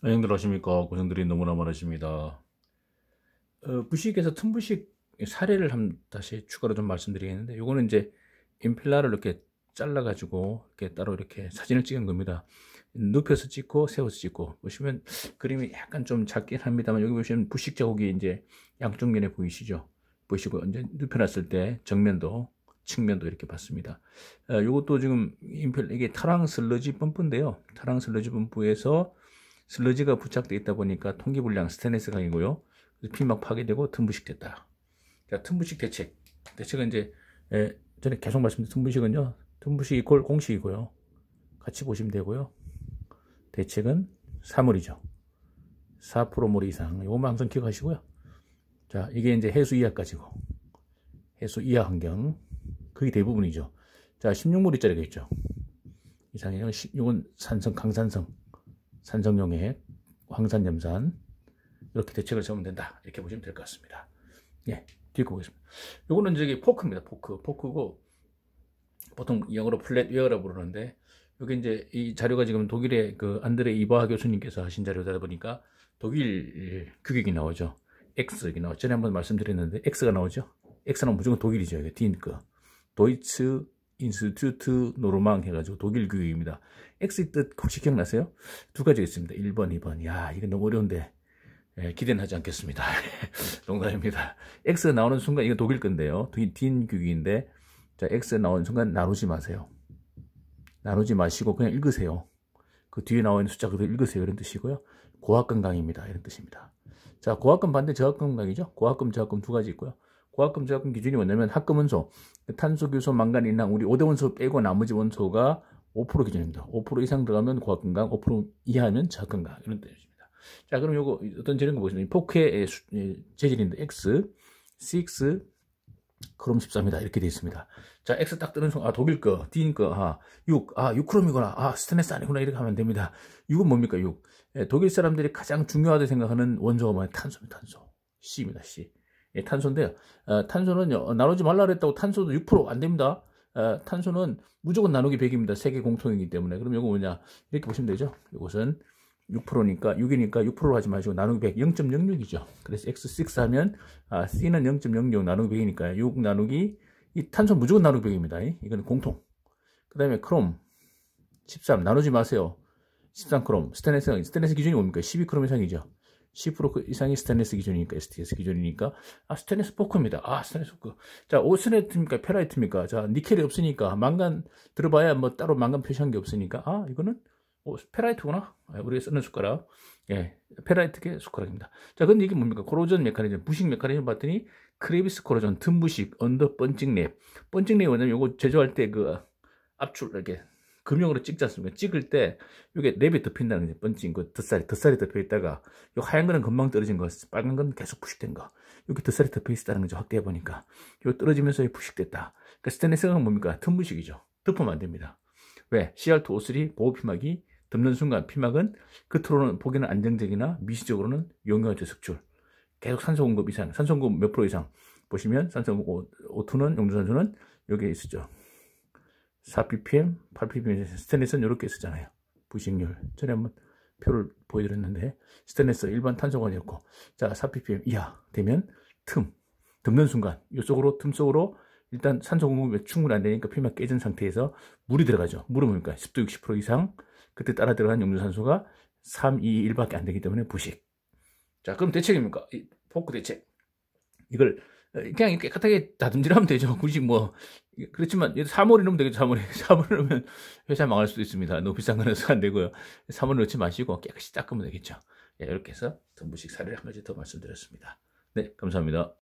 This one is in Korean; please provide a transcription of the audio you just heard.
선생님들 하십니까? 고생들이 너무나 많으십니다. 어, 부식에서 틈부식 사례를 한 다시 추가로 좀 말씀드리겠는데, 이거는 이제 임펠라를 이렇게 잘라가지고 이렇게 따로 이렇게 사진을 찍은 겁니다. 눕혀서 찍고 세워서 찍고 보시면 그림이 약간 좀 작긴 합니다만 여기 보시면 부식 자국이 이제 양쪽면에 보이시죠? 보시고 이제 눕혀놨을 때 정면도 측면도 이렇게 봤습니다. 이것도 어, 지금 임펠 이게 타랑 슬러지 펌프인데요. 타랑 슬러지 펌프에서 슬러지가 부착되어 있다 보니까 통기불량 스테인리스 강이고요. 피막 파괴되고 틈부식됐다. 자, 틈부식 대책. 대책은 이제 예, 전에 계속 말씀드린 틈부식은요. 틈부식 이골 공식이고요. 같이 보시면 되고요. 대책은 사물이죠. 4%몰 이상. 요것만 항상 기억하시고요. 자, 이게 이제 해수 이하까지고. 해수 이하 환경. 그게 대부분이죠. 자, 16몰 있짜리가 있죠. 이상해요. 이건 산성, 강산성. 산성용액, 황산염산 이렇게 대책을 세우면 된다. 이렇게 보시면 될 것 같습니다. 예, 뒤에 보겠습니다. 요거는 저기 포크입니다. 포크, 포크고 보통 영어로 플랫 웨어라 부르는데 여기 이제 이 자료가 지금 독일의 그 안드레 이바하 교수님께서 하신 자료다 보니까 독일 규격이 나오죠. x 이 나오죠. 전에 한번 말씀드렸는데 X가 나오죠. X는 무조건 독일이죠. 이게 뒤니까 그. 도이츠 인스튜트 노르망 해가지고 독일 교육입니다. 엑시 뜻 혹시 기억나세요? 두 가지가 있습니다. 1번, 2번. 야, 이거 너무 어려운데. 예, 기대는 하지 않겠습니다. 농담입니다. X 나오는 순간, 이거 독일 건데요. 딘 교육인데, 자, X 나오는 순간 나누지 마세요. 나누지 마시고 그냥 읽으세요. 그 뒤에 나와 있는 숫자 그대로 읽으세요. 이런 뜻이고요. 고학금 강입니다. 이런 뜻입니다. 자, 고학금 반대 저학금 강이죠. 고학금 저학금 두 가지 있고요. 고학금 저학금 기준이 뭐냐면 학금 원소, 탄소, 규소, 망간, 인랑 우리 5대 원소 빼고 나머지 원소가 5% 기준입니다. 5% 이상 들어가면 고학금 강, 5% 이하면 저학금 강 이런 뜻입니다. 자, 그럼 요거 어떤 재료인가 보시면 포크의 예, 수, 예, 재질인데 X, 6, x 크롬 14입니다. 이렇게 되어 있습니다. 자, X 딱 뜨는 순간, 아, 독일 거, D인 거, 아, 6, 아, 6크롬이구나, 아, 스테인레스 아니구나, 이렇게 하면 됩니다. 6은 뭡니까, 6? 예, 독일 사람들이 가장 중요하다고 생각하는 원소가 뭐냐? 탄소입니다, 탄소. C입니다, C. 예, 탄소인데요. 어, 탄소는 요 어, 나누지 말라 그랬다고 탄소도 6%안 됩니다. 어, 탄소는 무조건 나누기 100입니다. 세계 공통이기 때문에. 그럼 이거 뭐냐? 이렇게 보시면 되죠. 이것은 6%니까 6이니까 6%로 하지 마시고 나누기 100 0.06이죠. 그래서 x6 하면 아, c는 0.06 나누기 100이니까 6 나누기 이 탄소 무조건 나누기 100입니다. 이거는 공통. 그 다음에 크롬 13 나누지 마세요. 13 크롬 스테인레스 스테인레스 기준이 뭡니까? 12 크롬 이상이죠. 10% 그 이상이 스테인레스 기준이니까 STS 기준이니까 아 스테인레스 포크입니다. 아 스테인레스 포크. 자 오스네트입니까 페라이트입니까? 자 니켈이 없으니까 망간 들어봐야 뭐 따로 망간 표시한 게 없으니까 아 이거는 오, 페라이트구나. 아, 우리가 쓰는 숟가락. 예, 페라이트계 숟가락입니다. 자, 근데 이게 뭡니까? 코로전 메커니즘, 부식 메커니즘 봤더니 크레비스 코로전, 듬부식, 언더 번칭랩. 번칭랩이 뭐냐면 이거 제조할 때 그 압출 이렇게 금형으로 찍지 않습니까? 찍을 때 이게 랩이 덮인다는 게 번진 거 덧살이 덧살이 덮여 있다가 이 하얀 거는 금방 떨어진 거 빨간 건 계속 부식된 거여게 덧살이 덮여 있다는 거죠 확대해 보니까 이거 떨어지면서 부식됐다 그러니까 스탠인생각가 뭐입니까? 틈 부식이죠 덮으면 안 됩니다 왜? CR2O3 보호 피막이 덮는 순간 피막은 끝으로는 보기는 안정적이나 미시적으로는 용역화제 석출 계속 산소 공급 이상 산소 공급 몇 프로 이상 보시면 산소 공급 O2는 용두산소는 여기에 있었죠 4ppm, 8ppm 스테인리스는 이렇게 쓰잖아요. 부식률. 전에 한번 표를 보여드렸는데 스테인리스 일반 탄소관이었고 자 4ppm 이하 되면 틈 덮는 순간 이쪽으로 틈 속으로 일단 산소 공급이 충분히 안 되니까 표면 깨진 상태에서 물이 들어가죠. 물은 뭡니까? 10도 60% 이상 그때 따라 들어간 용도산소가 3, 2, 1밖에 안 되기 때문에 부식. 자 그럼 대책입니까? 포크 대책. 이걸 그냥 깨끗하게 다듬질 하면 되죠. 굳이 뭐 그렇지만 3월 이면 되겠죠. 3월에 3이면 회사 망할 수도 있습니다. 너무 비싼 거라서 안 되고요. 3월 넣지 마시고 깨끗이 닦으면 되겠죠. 예, 이렇게 해서 덤부식 사례를 한 가지 더 말씀드렸습니다. 네, 감사합니다.